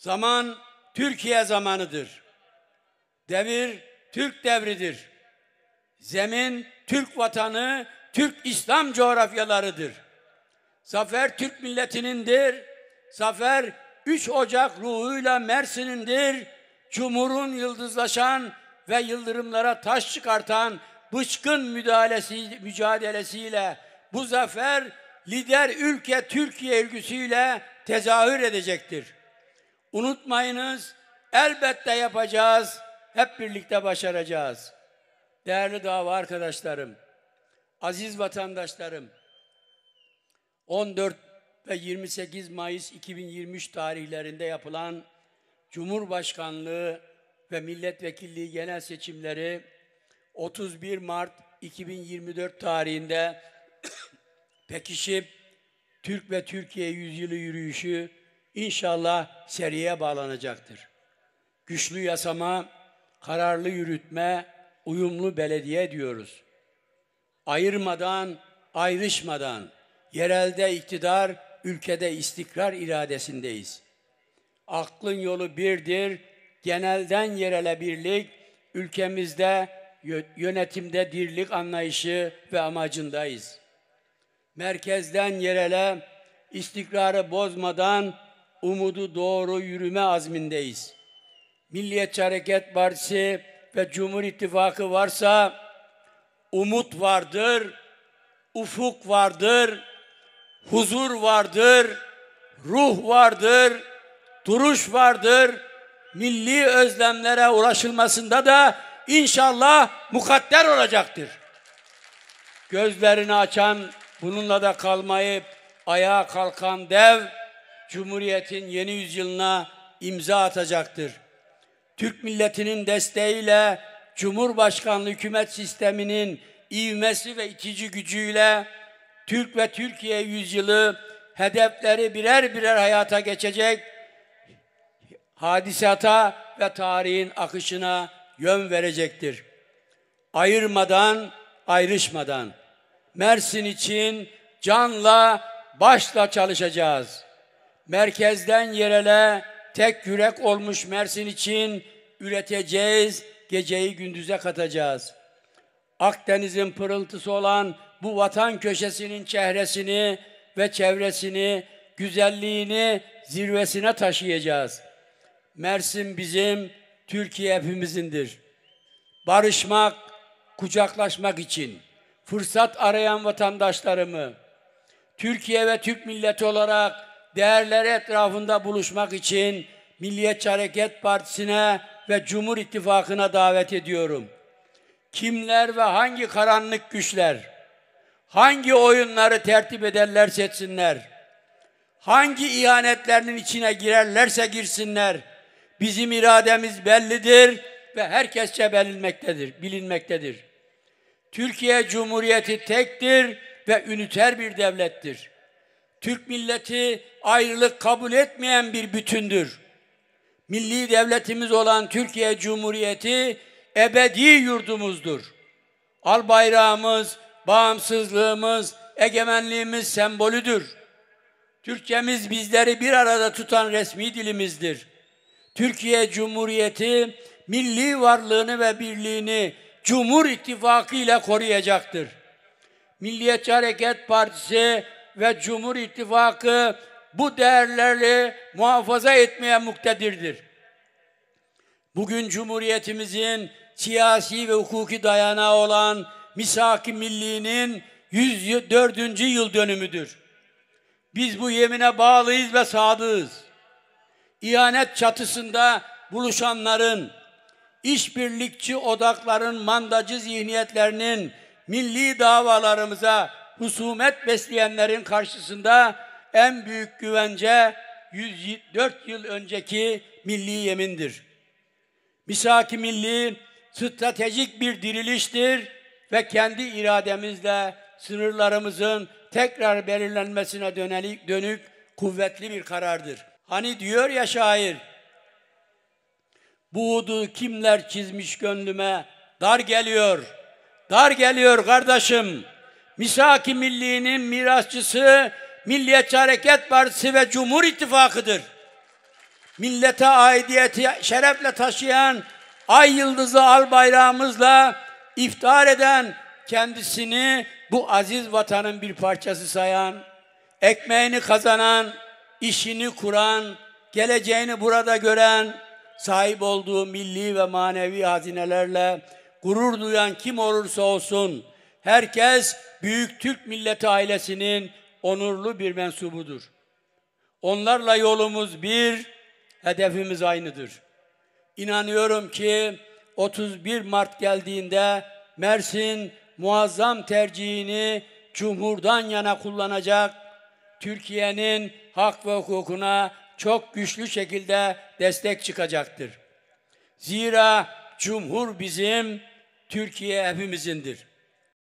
Zaman Türkiye zamanıdır. Devir Türk devridir. Zemin Türk vatanı, Türk İslam coğrafyalarıdır. Zafer Türk milletinindir. Zafer 3 Ocak ruhuyla Mersin'indir. Cumhur'un yıldızlaşan ve yıldırımlara taş çıkartan bıçkın müdahalesi, mücadelesiyle bu zafer lider ülke Türkiye ülgüsüyle tezahür edecektir. Unutmayınız, elbette yapacağız, hep birlikte başaracağız. Değerli dava arkadaşlarım, aziz vatandaşlarım, 14 ve 28 Mayıs 2023 tarihlerinde yapılan Cumhurbaşkanlığı ve milletvekilliği genel seçimleri 31 Mart 2024 tarihinde pekişip Türk ve Türkiye yüzyılı yürüyüşü inşallah seriye bağlanacaktır. Güçlü yasama, kararlı yürütme, uyumlu belediye diyoruz. Ayırmadan, ayrışmadan, yerelde iktidar, ülkede istikrar iradesindeyiz. Aklın yolu birdir, genelden yerele birlik, ülkemizde yönetimde dirlik anlayışı ve amacındayız. Merkezden yerele istikrarı bozmadan umudu doğru yürüme azmindeyiz. Milliyetçi Hareket Partisi ve Cumhur İttifakı varsa umut vardır, ufuk vardır, huzur vardır, ruh vardır, duruş vardır. Milli özlemlere uğraşılmasında da inşallah mukadder olacaktır. Gözlerini açan, bununla da kalmayıp ayağa kalkan dev Cumhuriyet'in yeni yüzyılına imza atacaktır. Türk milletinin desteğiyle Cumhurbaşkanlığı hükümet sisteminin ivmesi ve itici gücüyle Türk ve Türkiye yüzyılı hedefleri birer birer hayata geçecek, hadisata ve tarihin akışına yön verecektir. Ayırmadan, ayrışmadan Mersin için canla, başla çalışacağız.'' merkezden yerele tek yürek olmuş Mersin için üreteceğiz, geceyi gündüze katacağız. Akdeniz'in pırıltısı olan bu vatan köşesinin çehresini ve çevresini, güzelliğini zirvesine taşıyacağız. Mersin bizim, Türkiye hepimizindir. Barışmak, kucaklaşmak için fırsat arayan vatandaşlarımı Türkiye ve Türk milleti olarak değerleri etrafında buluşmak için Milliyetçi Hareket Partisi'ne ve Cumhur İttifakı'na davet ediyorum. Kimler ve hangi karanlık güçler, hangi oyunları tertip ederler seçsinler, hangi ihanetlerinin içine girerlerse girsinler, bizim irademiz bellidir ve herkesçe bilinmektedir, bilinmektedir. Türkiye Cumhuriyeti tektir ve üniter bir devlettir. Türk milleti ayrılık kabul etmeyen bir bütündür. Milli devletimiz olan Türkiye Cumhuriyeti ebedi yurdumuzdur. Al bayrağımız, bağımsızlığımız, egemenliğimiz sembolüdür. Türkçemiz bizleri bir arada tutan resmi dilimizdir. Türkiye Cumhuriyeti milli varlığını ve birliğini Cumhur İttifakı ile koruyacaktır. Milliyetçi Hareket Partisi ve Cumhur İttifakı bu değerleri muhafaza etmeye muktedirdir. Bugün Cumhuriyetimizin siyasi ve hukuki dayanağı olan Misak-ı Milli'nin 104. yıl dönümüdür. Biz bu yemine bağlıyız ve sadığız. İhanet çatısında buluşanların, işbirlikçi odakların mandacı zihniyetlerinin milli davalarımıza husumet besleyenlerin karşısında en büyük güvence 104 yıl önceki milli yemindir. Misaki milli stratejik bir diriliştir ve kendi irademizle sınırlarımızın tekrar belirlenmesine dönelik, dönük kuvvetli bir karardır. Hani diyor ya şair, Buğdu kimler çizmiş gönlüme, dar geliyor, dar geliyor kardeşim.'' misak-ı millinin mirasçısı Milliyetçi Hareket Partisi ve Cumhur İttifakı'dır. Millete aidiyeti şerefle taşıyan ay yıldızı al bayrağımızla iftihar eden kendisini bu aziz vatanın bir parçası sayan, ekmeğini kazanan, işini kuran, geleceğini burada gören, sahip olduğu milli ve manevi hazinelerle gurur duyan kim olursa olsun herkes büyük Türk milleti ailesinin onurlu bir mensubudur. Onlarla yolumuz bir, hedefimiz aynıdır. İnanıyorum ki 31 Mart geldiğinde Mersin muazzam tercihini Cumhur'dan yana kullanacak, Türkiye'nin hak ve hukukuna çok güçlü şekilde destek çıkacaktır. Zira Cumhur bizim, Türkiye hepimizindir.